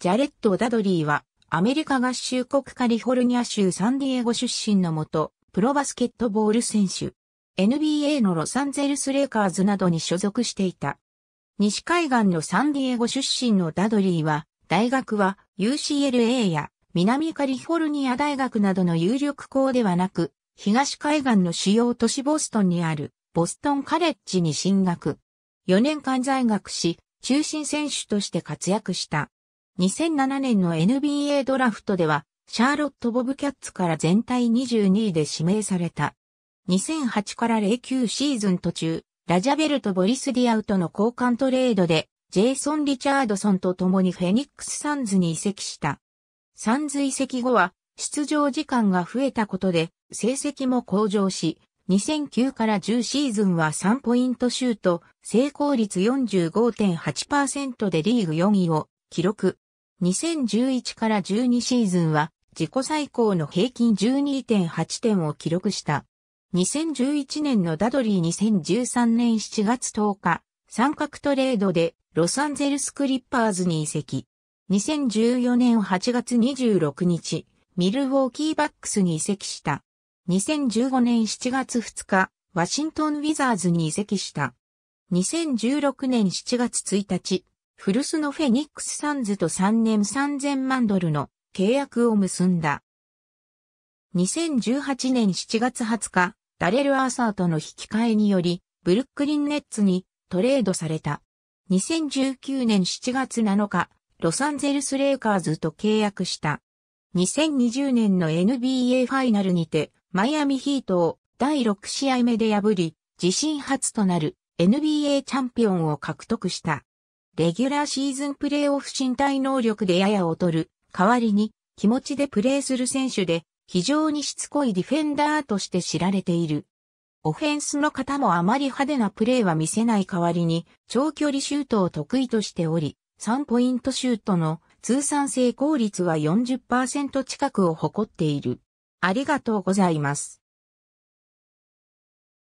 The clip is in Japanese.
ジャレット・ダドリーは、アメリカ合衆国カリフォルニア州サンディエゴ出身のもと、プロバスケットボール選手。NBA のロサンゼルス・レイカーズなどに所属していた。西海岸のサンディエゴ出身のダドリーは、大学は UCLA や南カリフォルニア大学などの有力校ではなく、東海岸の主要都市ボストンにあるボストンカレッジに進学。4年間在学し、中心選手として活躍した。2007年の NBA ドラフトでは、シャーロット・ボブキャッツから全体22位で指名された。2008から09シーズン途中、ラジャベルとボリス・ディアウトの交換トレードで、ジェイソン・リチャードソンと共にフェニックス・サンズに移籍した。サンズ移籍後は、出場時間が増えたことで、成績も向上し、2009から10シーズンは3ポイントシュート、成功率45.8%でリーグ4位を記録。2011から12シーズンは自己最高の平均12.8点を記録した。2011年のダドリー2013年7月10日、三角トレードでロサンゼルスクリッパーズに移籍。2014年8月26日、ミルウォーキーバックスに移籍した。2015年7月2日、ワシントンウィザーズに移籍した。2016年7月1日、古巣のフェニックスサンズと3年3000万ドルの契約を結んだ。2018年7月20日、ダレル・アーサーとの引き換えにより、ブルックリン・ネッツにトレードされた。2019年7月7日、ロサンゼルス・レイカーズと契約した。2020年の NBA ファイナルにて、マイアミヒートを第6試合目で破り、自身初となる NBA チャンピオンを獲得した。レギュラーシーズンプレーオフ身体能力でやや劣る。代わりに、気持ちでプレーする選手で、非常にしつこいディフェンダーとして知られている。オフェンスの方もあまり派手なプレーは見せない代わりに、長距離シュートを得意としており、3ポイントシュートの通算成功率は40%近くを誇っている。ありがとうございます。